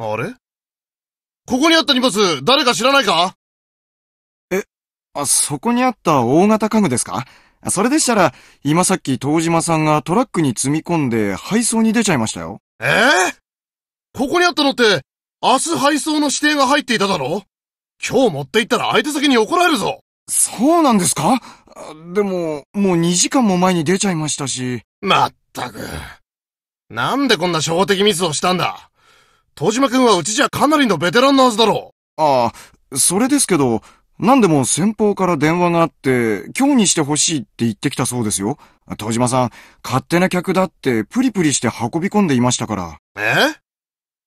あれここにあった荷物、誰か知らないかえ、あ、そこにあった大型家具ですかそれでしたら、今さっき東島さんがトラックに積み込んで配送に出ちゃいましたよ。ええー、ここにあったのって、明日配送の指定が入っていただろ今日持って行ったら相手先に怒られるぞ。そうなんですかでも、もう2時間も前に出ちゃいましたし。まったく。なんでこんな初歩的ミスをしたんだ東島くんはうちじゃかなりのベテランのはずだろう。ああ、それですけど、何でも先方から電話があって、今日にしてほしいって言ってきたそうですよ。東島さん、勝手な客だってプリプリして運び込んでいましたから。え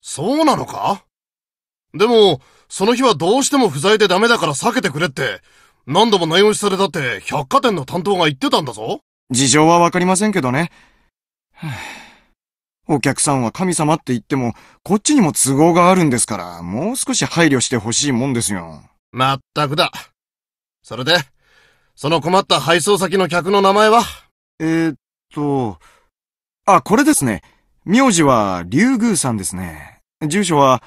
そうなのかでも、その日はどうしても不在でダメだから避けてくれって、何度も内押しされたって百貨店の担当が言ってたんだぞ。事情はわかりませんけどね。はあお客さんは神様って言っても、こっちにも都合があるんですから、もう少し配慮してほしいもんですよ。まったくだ。それで、その困った配送先の客の名前はえー、っと、あ、これですね。名字は、竜宮さんですね。住所は、